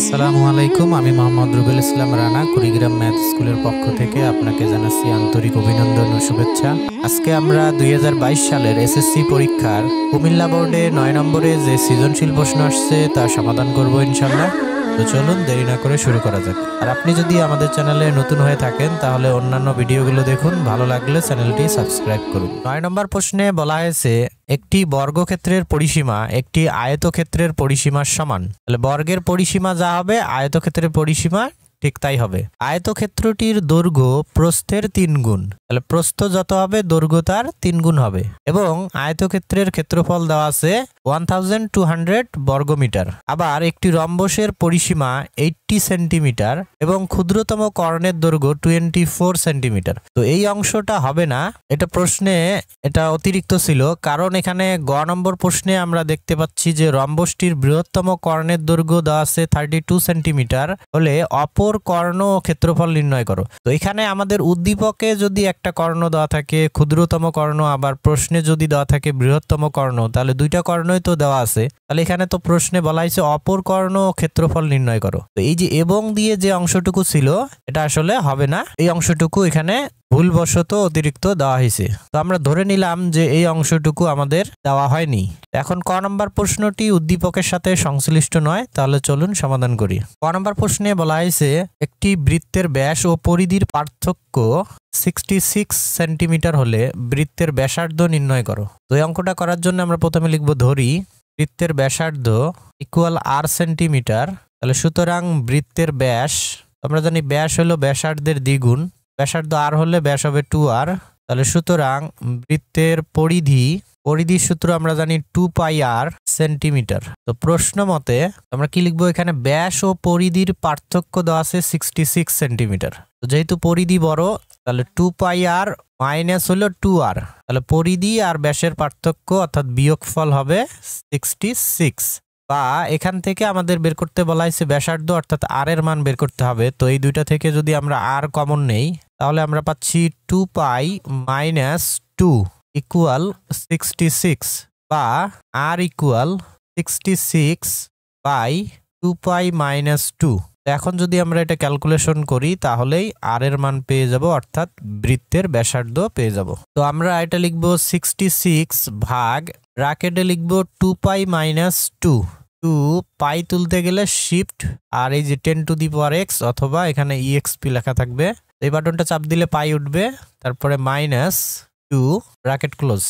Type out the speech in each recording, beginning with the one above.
আসসালামু আলাইকুম আমি মোহাম্মদ রুবেল ইসলাম রানা কুড়িগ্রাম ম্যাথ স্কুলের পক্ষ থেকে আপনাকে জানাচ্ছি আন্তরিক অভিনন্দন ও শুভেচ্ছা আজকে আমরা দুই সালের এসএসসি পরীক্ষার কুমিল্লা বোর্ডে নয় নম্বরে যে সৃজনশীল প্রশ্ন আসছে তা সমাধান করব ইনশাল্লাহ তো চলুন দেরি না করে শুরু করা যাক আর আপনি যদি আমাদের চ্যানেলে নতুন হয়ে থাকেন তাহলে অন্যান্য ভিডিওগুলো দেখুন ভালো লাগলে চ্যানেলটি সাবস্ক্রাইব করুন নয় নম্বর প্রশ্নে বলা হয়েছে একটি বর্গক্ষেত্রের পরিসীমা একটি আয়তক্ষেত্রের পরিসীমার সমান তাহলে বর্গের পরিসীমা যা হবে আয়তক্ষেত্রের পরিসীমা ঠিক তাই হবে আয়তক্ষেত্রটির দৈর্ঘ্য প্রস্থের তিন গুণ তাহলে প্রস্থ যত হবে দৈর্ঘ্য তার তিন গুণ হবে এবং আয়তক্ষেত্রের ক্ষেত্রফল দেওয়া আছে ওয়ান থাউজেন্ড টু হান্ড্রেড বর্গমিটার আবার একটি রম্বসের পরিসীমা এইটটি সেন্টিমিটার এবং ক্ষুদ্রতম কর্ণের দৈর্ঘ্য টোয়েন্টি ফোর সেন্টিমিটার তো এই অংশটা হবে না এটা প্রশ্নে এটা অতিরিক্ত ছিল কারণ এখানে গ নম্বর প্রশ্নে আমরা দেখতে পাচ্ছি যে রম্বসটির বৃহত্তম কর্ণের দৈর্ঘ্য দেওয়া আছে থার্টি টু সেন্টিমিটার হলে অপর বরাবর কর্ণ ক্ষেত্রফল নির্ণয় করো তো এখানে আমাদের উদ্দীপকে যদি একটা কর্ণ দেওয়া থাকে ক্ষুদ্রতম কর্ণ আবার প্রশ্নে যদি দেওয়া থাকে বৃহত্তম কর্ণ তাহলে দুইটা কর্ণই তো দেওয়া আছে তাহলে এখানে তো প্রশ্নে বলা হয়েছে অপর কর্ণ ক্ষেত্রফল নির্ণয় করো তো এই যে এবং দিয়ে যে অংশটুকু ছিল এটা আসলে হবে না এই অংশটুকু এখানে ভুলবশত অতিরিক্ত দেওয়া হয়েছে তো আমরা ধরে নিলাম যে এই অংশটুকু আমাদের দেওয়া হয়নি এখন ক নম্বর প্রশ্নটি উদ্দীপকের সাথে সংশ্লিষ্ট নয় তাহলে চলুন সমাধান করি ক নম্বর প্রশ্নে বলা হয়েছে একটি বৃত্তের ব্যাস ও পরিধির পার্থক্য সিক্সটি সিক্স সেন্টিমিটার হলে বৃত্তের ব্যাসার্ধ নির্ণয় করো তো এই অঙ্কটা করার জন্য আমরা প্রথমে লিখব ধরি বৃত্তের ব্যাসার্ধ ইকুয়াল আর সেন্টিমিটার তাহলে সুতরাং বৃত্তের ব্যাস আমরা জানি ব্যাস হলো ব্যাসার্ধের দ্বিগুণ ব্যাসার্ধ আর হলে ব্যাস হবে টু আর তাহলে সুতরাং বৃত্তের পরিধি পরিধির সূত্র আমরা জানি টু পাই আর সেন্টিমিটার তো প্রশ্ন মতে আমরা কি লিখবো এখানে ব্যাস ও পরিধির পার্থক্য দেওয়া আছে সিক্সটি সিক্স সেন্টিমিটার তো যেহেতু পরিধি বড় তাহলে টু পাই আর মাইনাস হলো টু আর তাহলে পরিধি আর ব্যাসের পার্থক্য অর্থাৎ বিয়োগফল হবে সিক্সটি সিক্স বা এখান থেকে আমাদের বের করতে বলা হয়েছে ব্যাসার্ধ অর্থাৎ আর এর মান বের করতে হবে তো এই দুইটা থেকে যদি আমরা আর কমন নেই তাহলে আমরা পাচ্ছি two pi minus two equal sixty six বা r equal sixty six by two pi minus two এখন যদি আমরা এটা ক্যালকুলেশন করি তাহলেই আর এর মান পেয়ে যাব অর্থাৎ বৃত্তের ব্যাসার্ধ পেয়ে যাব তো আমরা এটা লিখবো সিক্সটি সিক্স ভাগ রাকেটে লিখব two pi minus two two pi তুলতে গেলে শিফট আর এই যে ten to the power x অথবা এখানে ইএক্সপি e লেখা থাকবে এই বাটনটা চাপ দিলে পাই উঠবে তারপরে মাইনাস টু ব্র্যাকেট ক্লোজ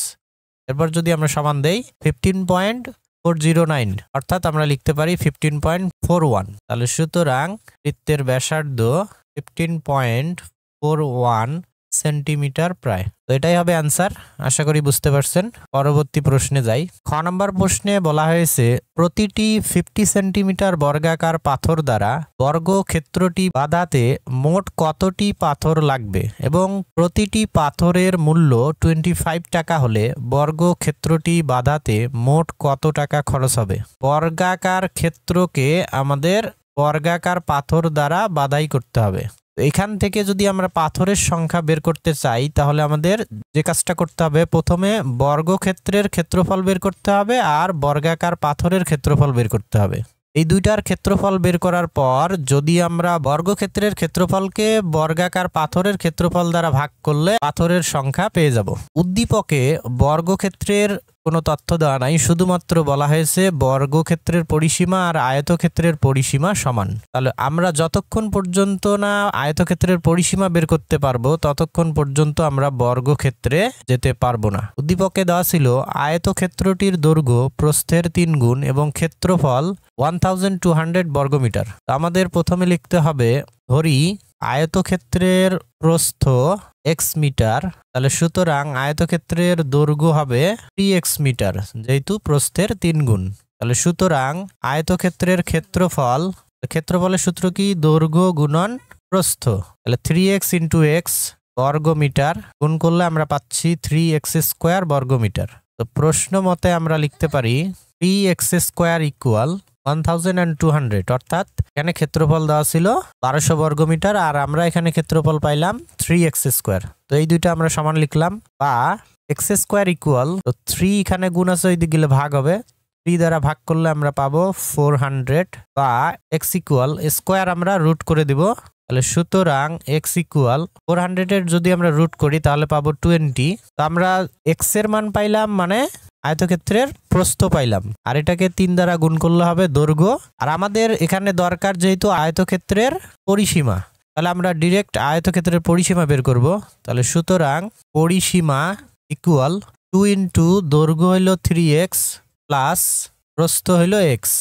এরপর যদি আমরা সমান দেই fifteen point four zero nine অর্থাৎ আমরা লিখতে পারি ফিফটিন পয়েন্ট ফোর ওয়ান তাহলে সুতরাং বৃত্তের ব্যাসার্ধ fifteen point four one centimetre প্রায় তো এটাই হবে অ্যান্সার আশা করি বুঝতে পারছেন পরবর্তী প্রশ্নে যাই খ নম্বর প্রশ্নে বলা হয়েছে প্রতিটি ফিফটি সেন্টিমিটার বর্গাকার পাথর দ্বারা বর্গক্ষেত্রটি বাঁধাতে মোট কতটি পাথর লাগবে এবং প্রতিটি পাথরের মূল্য টোয়েন্টি ফাইভ টাকা হলে বর্গক্ষেত্রটি বাঁধাতে মোট কত টাকা খরচ হবে বর্গাকার ক্ষেত্রকে আমাদের বর্গাকার পাথর দ্বারা বাধাই করতে হবে এখান থেকে যদি আমরা পাথরের সংখ্যা বের করতে চাই তাহলে আমাদের যে কাজটা করতে হবে প্রথমে বর্গক্ষেত্রের ক্ষেত্রফল বের করতে হবে আর বর্গাকার পাথরের ক্ষেত্রফল বের করতে হবে এই দুইটার ক্ষেত্রফল বের করার পর যদি আমরা বর্গক্ষেত্রের ক্ষেত্রফলকে বর্গাকার পাথরের ক্ষেত্রফল দ্বারা ভাগ করলে পাথরের সংখ্যা পেয়ে যাব উদ্দীপকে বর্গক্ষেত্রের কোনো তথ্য দেওয়া নাই শুধুমাত্র বলা হয়েছে বর্গক্ষেত্রের পরিসীমা আর আয়তক্ষেত্রের পরিসীমা সমান তাহলে আমরা যতক্ষণ পর্যন্ত না আয়তক্ষেত্রের পরিসীমা বের করতে পারবো ততক্ষণ পর্যন্ত আমরা বর্গক্ষেত্রে যেতে পারবো না উদ্দীপকে দেওয়া ছিল আয়তক্ষেত্রটির দৈর্ঘ্য প্রস্থের তিন গুণ এবং ক্ষেত্রফল ওয়ান বর্গমিটার আমাদের প্রথমে লিখতে হবে ধরি আয়তক্ষেত্রের প্রস্থ এক্স মিটার তাহলে সুতরাং আয়তক্ষেত্রের দৈর্ঘ্য হবে থ্রি এক্স মিটার যেহেতু প্রস্থের তিন গুণ তাহলে সুতরাং আয়তক্ষেত্রের ক্ষেত্রফল ক্ষেত্রফলের সূত্র কি দৈর্ঘ্য গুণন প্রস্থ তাহলে থ্রি এক্স ইন্টু এক্স বর্গমিটার গুণ করলে আমরা পাচ্ছি থ্রি এক্স স্কোয়ার বর্গমিটার তো প্রশ্ন মতে আমরা লিখতে পারি three x square equal one thousand and two hundred অর্থাৎ এখানে ক্ষেত্রফল দেওয়া ছিল বারোশো বর্গমিটার আর আমরা এখানে ক্ষেত্রফল পাইলাম থ্রি স্কয়ার স্কোয়ার তো এই দুইটা আমরা সমান লিখলাম বা x স্কোয়ার ইকুয়াল তো থ্রি এখানে গুণ আছে ওই দিকে ভাগ হবে 3 দ্বারা ভাগ করলে আমরা পাবো ফোর হান্ড্রেড বা এক্স ইকুয়াল স্কোয়ার আমরা রুট করে দিব তাহলে সুতরাং এক্স ইকুয়াল ফোর হান্ড্রেডের যদি আমরা রুট করি তাহলে পাবো টোয়েন্টি তো আমরা এক্স এর মান পাইলাম মানে আয়তক্ষেত্রের প্রস্থ পাইলাম আর এটাকে তিন দ্বারা গুণ করলে হবে দৈর্ঘ্য আর আমাদের এখানে দরকার যেহেতু আয়তক্ষেত্রের পরিসীমা তাহলে আমরা ডিরেক্ট আয়তক্ষেত্রের পরিসীমা বের করব তাহলে সুতরাং পরিসীমা ইকুয়াল টু ইন্টু দৈর্ঘ্য হইল থ্রি এক্স প্লাস প্রস্থ হইল এক্স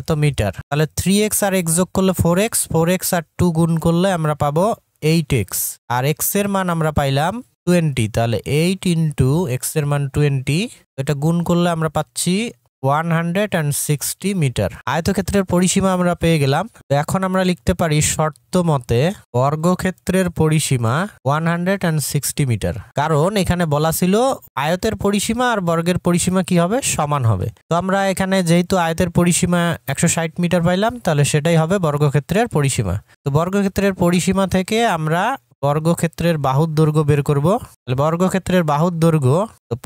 এত মিটার তাহলে থ্রি এক্স আর এক্স যোগ করলে ফোর এক্স ফোর এক্স আর টু গুণ করলে আমরা পাবো এইট এক্স আর এক্স এর মান আমরা পাইলাম টোয়েন্টি তাহলে এইট ইন্টু এক্স এর মান টোয়েন্টি এটা গুণ করলে আমরা পাচ্ছি one hundred and sixty metre আয়তক্ষেত্রের পরিসীমা আমরা পেয়ে গেলাম তো এখন আমরা লিখতে পারি শর্ত মতে বর্গক্ষেত্রের পরিসীমা one hundred and sixty metre কারণ এখানে বলা ছিল আয়তের পরিসীমা আর বর্গের পরিসীমা কি হবে সমান হবে তো আমরা এখানে যেহেতু আয়তের পরিসীমা একশো ষাট মিটার পাইলাম তাহলে সেটাই হবে বর্গক্ষেত্রের পরিসীমা তো বর্গক্ষেত্রের পরিসীমা থেকে আমরা বর্গক্ষেত্রের বাহুর দৈর্ঘ্য বের করব বর্গক্ষেত্রের বাহুর দৈর্ঘ্য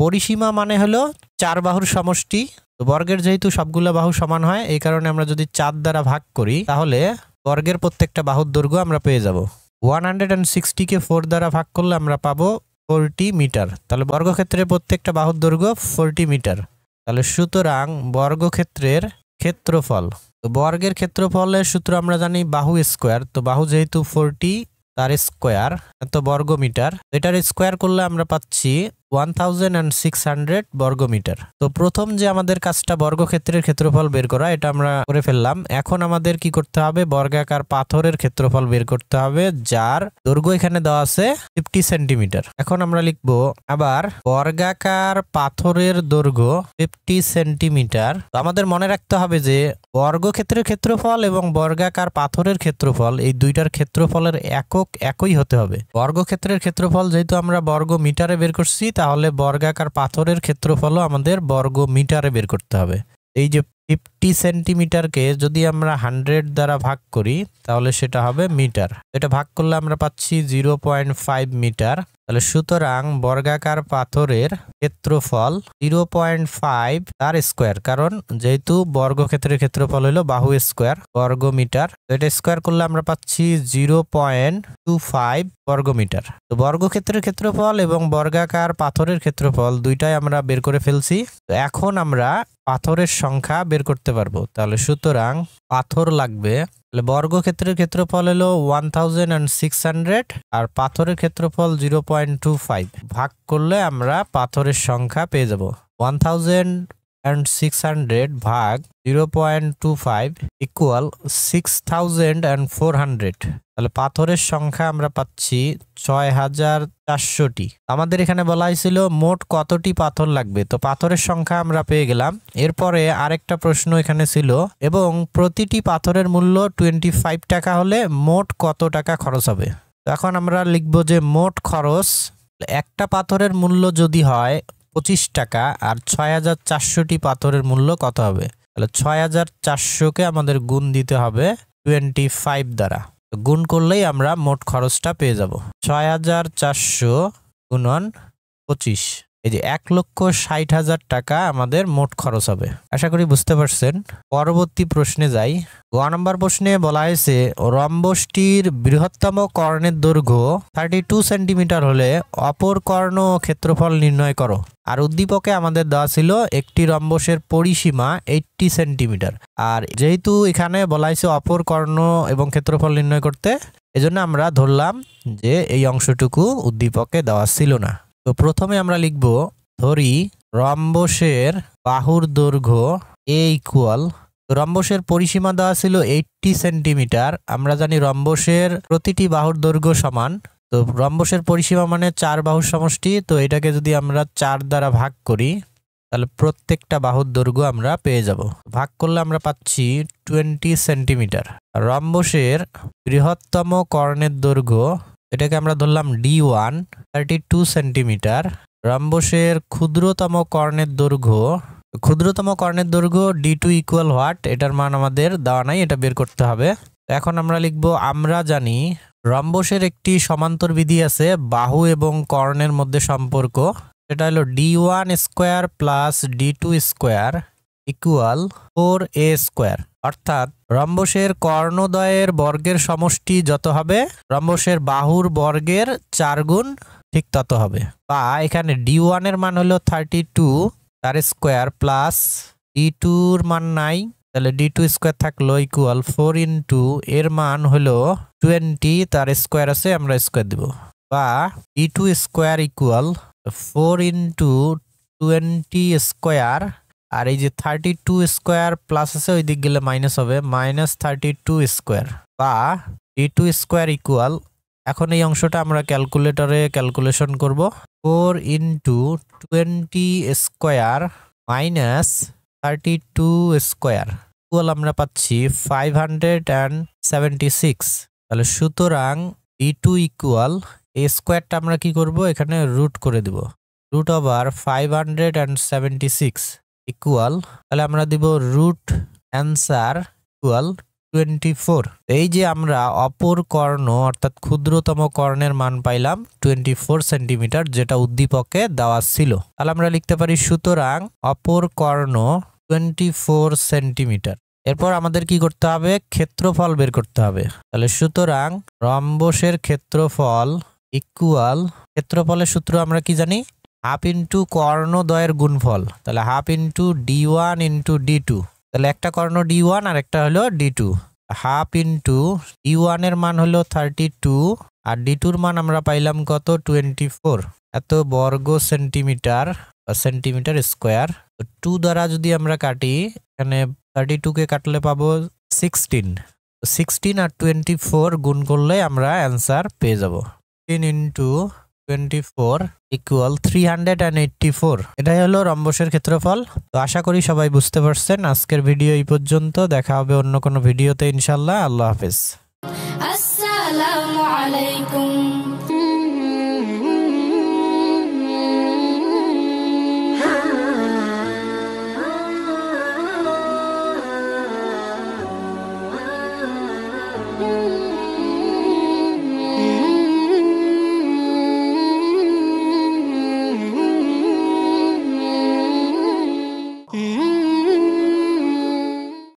পরিসীমা মানে হলো চার বাহুর সমষ্টি তো বর্গের যেহেতু সবগুলো বাহু সমান হয় এই কারণে আমরা যদি চার দ্বারা ভাগ করি তাহলে বর্গের প্রত্যেকটা বাহুর দৈর্ঘ্য আমরা পেয়ে যাব ওয়ান হান্ড্রেড অ্যান্ড সিক্সটিকে ফোর দ্বারা ভাগ করলে আমরা পাবো ফোরটি মিটার তাহলে বর্গক্ষেত্রের প্রত্যেকটা বাহুর দৈর্ঘ্য ফোরটি মিটার তাহলে সুতরাং বর্গক্ষেত্রের ক্ষেত্রফল তো বর্গের ক্ষেত্রফলের সূত্র আমরা জানি বাহু স্কোয়ার তো বাহু যেহেতু ফোরটি তার স্কোয়ার তো বর্গ মিটার এটার স্কোয়ার করলে আমরা পাচ্ছি one thousand and six hundred বর্গমিটার তো প্রথম যে আমাদের কাজটা বর্গক্ষেত্রের ক্ষেত্রফল বের করা এটা আমরা করে ফেললাম এখন আমাদের কি করতে হবে বর্গাকার পাথরের ক্ষেত্রফল বের করতে হবে যার দৈর্ঘ্য এখানে দেওয়া আছে ফিফটি সেন্টিমিটার এখন আমরা লিখবো আবার বর্গাকার পাথরের দৈর্ঘ্য ফিফটি সেন্টিমিটার তো আমাদের মনে রাখতে হবে যে বর্গক্ষেত্রের ক্ষেত্রফল এবং বর্গাকার পাথরের ক্ষেত্রফল এই দুইটার ক্ষেত্রফলের একক একই হতে হবে বর্গক্ষেত্রের ক্ষেত্রফল যেহেতু আমরা বর্গ মিটারে বের করছি তাহলে বর্গাকার পাথরের ক্ষেত্রফলও আমাদের বর্গ মিটারে বের করতে হবে এই যে ফিফটি সেন্টিমিটারকে যদি আমরা হান্ড্রেড দ্বারা ভাগ করি তাহলে সেটা হবে মিটার এটা ভাগ করলে আমরা পাচ্ছি জিরো পয়েন্ট ফাইভ মিটার তাহলে সুতরাং বর্গাকার পাথরের ক্ষেত্রফল জিরো পয়েন্ট ফাইভ তার স্কোয়ার কারণ যেহেতু বর্গক্ষেত্রের ক্ষেত্রফল হলো বাহু স্কোয়ার বর্গ তো এটা স্কোয়ার করলে আমরা পাচ্ছি জিরো পয়েন্ট টু ফাইভ বর্গ মিটার তো বর্গক্ষেত্রের ক্ষেত্রফল এবং বর্গাকার পাথরের ক্ষেত্রফল দুইটাই আমরা বের করে ফেলছি তো এখন আমরা পাথরের সংখ্যা বের করতে পারবো তাহলে সুতরাং পাথর লাগবে তাহলে বর্গক্ষেত্রের ক্ষেত্রফল হলো one thousand and six hundred আর পাথরের ক্ষেত্রফল জিরো পয়েন্ট টু ফাইভ ভাগ করলে আমরা পাথরের সংখ্যা পেয়ে যাব one thousand and six hundred ভাগ zero point two five equal six thousand and four hundred তাহলে পাথরের সংখ্যা আমরা পাচ্ছি ছয় হাজার চারশোটি আমাদের এখানে বলা হয়েছিল মোট কতটি পাথর লাগবে তো পাথরের সংখ্যা আমরা পেয়ে গেলাম এরপরে আরেকটা প্রশ্ন এখানে ছিল এবং প্রতিটি পাথরের মূল্য টোয়েন্টি ফাইভ টাকা হলে মোট কত টাকা খরচ হবে এখন আমরা লিখব যে মোট খরচ একটা পাথরের মূল্য যদি হয় পঁচিশ টাকা আর ছয় হাজার চারশোটি পাথরের মূল্য কত হবে তাহলে ছয় হাজার চারশোকে আমাদের গুণ দিতে হবে টোয়েন্টি ফাইভ দ্বারা গুণ করলেই আমরা মোট খরচটা পেয়ে যাব ছয় হাজার চারশো গুণন পঁচিশ এই যে এক লক্ষ ষাট হাজার টাকা আমাদের মোট খরচ হবে আশা করি বুঝতে পারছেন পরবর্তী প্রশ্নে যাই গ নম্বর প্রশ্নে বলা হয়েছে রম্বসটির বৃহত্তম কর্ণের দৈর্ঘ্য থার্টি টু সেন্টিমিটার হলে অপর কর্ণ ক্ষেত্রফল নির্ণয় করো আর উদ্দীপকে আমাদের দেওয়া ছিল একটি রম্বসের পরিসীমা এইট্টি সেন্টিমিটার আর যেহেতু এখানে বলাইছে অপর কর্ণ এবং ক্ষেত্রফল নির্ণয় করতে এজন্য আমরা ধরলাম যে এই অংশটুকু উদ্দীপকে দেওয়া ছিল না তো প্রথমে আমরা লিখব ধরি রম্বসের বাহুর দৈর্ঘ্য এ ইকুয়াল রম্বসের পরিসীমা দেওয়া ছিল এইটটি সেন্টিমিটার আমরা জানি রম্বসের প্রতিটি বাহুর দৈর্ঘ্য সমান তো রম্বসের পরিসীমা মানে চার বাহুর সমষ্টি তো এটাকে যদি আমরা চার দ্বারা ভাগ করি তাহলে প্রত্যেকটা বাহুর দৈর্ঘ্য আমরা পেয়ে যাব ভাগ করলে আমরা পাচ্ছি টোয়েন্টি সেন্টিমিটার রম্বসের বৃহত্তম কর্ণের দৈর্ঘ্য এটাকে আমরা ধরলাম D one thirty two centimetre রম্বসের ক্ষুদ্রতম কর্ণের দৈর্ঘ্য ক্ষুদ্রতম কর্ণের দৈর্ঘ্য ডি টু ইকুয়াল হোয়াট এটার মান আমাদের দেওয়া নাই এটা বের করতে হবে এখন আমরা লিখব আমরা জানি রম্বসের একটি সমান্তর বিধি আছে বাহু এবং কর্ণের মধ্যে সম্পর্ক সেটা হলো D one square plus D two square equal four A square অর্থাৎ রম্বসের কর্ণদয়ের বর্গের সমষ্টি যত হবে রম্বসের বাহুর বর্গের চার গুণ ঠিক তত হবে বা এখানে ডি ওয়ানের মান হলো থার্টি টু তার স্কোয়ার প্লাস ডি টুর মান নাই তাহলে ডি টু স্কোয়ার থাকলো ইকুয়াল ফোর টু এর মান হলো টোয়েন্টি তার স্কোয়ার আছে আমরা স্কোয়ার দিব বা D two square equal four two twenty square আর এই যে থার্টি টু স্কোয়ার প্লাস আছে ওই দিক গেলে মাইনাস হবে মাইনাস থার্টি টু স্কোয়ার বা ডি টু স্কোয়ার ইকুয়াল এখন এই অংশটা আমরা ক্যালকুলেটরে ক্যালকুলেশন করব four into twenty square minus thirty two square equal আমরা পাচ্ছি five hundred and seventy six তাহলে সুতরাং ই টু ইকুয়াল এ স্কোয়ারটা আমরা কি করব এখানে রুট করে দেব root over five hundred and seventy six equal তাহলে আমরা দিব root answer equal twenty four এই যে আমরা অপর কর্ণ অর্থাৎ ক্ষুদ্রতম কর্ণের মান পাইলাম টোয়েন্টি ফোর সেন্টিমিটার যেটা উদ্দীপকে দেওয়া ছিল তাহলে আমরা লিখতে পারি সুতরাং অপর কর্ণ টোয়েন্টি ফোর সেন্টিমিটার এরপর আমাদের কি করতে হবে ক্ষেত্রফল বের করতে হবে তাহলে সুতরাং রম্বসের ক্ষেত্রফল ইকুয়াল ক্ষেত্রফলের সূত্র আমরা কি জানি হাফ ইন্টু কর্ণদয়ের গুণফল তাহলে half into D one into D two তাহলে একটা কর্ণ ডি ওয়ান আর একটা হলো D two half into D ওয়ানের মান হলো থার্টি টু আর ডি টুর মান আমরা পাইলাম কত টোয়েন্টি ফোর এত বর্গ সেন্টিমিটার সেন্টিমিটার স্কোয়ার টু দ্বারা যদি আমরা কাটি এখানে থার্টি টুকে কাটলে পাবো সিক্সটিন সিক্সটিন আর টোয়েন্টি ফোর গুণ করলে আমরা অ্যান্সার পেয়ে যাব তিন into twenty four equal three hundred and eighty four এটাই হলো রম্বসের ক্ষেত্রফল তো আশা করি সবাই বুঝতে পারছেন আজকের ভিডিও এই পর্যন্ত দেখা হবে অন্য কোনো ভিডিওতে ইনশাল্লাহ আল্লাহ হাফিজ আসসালামু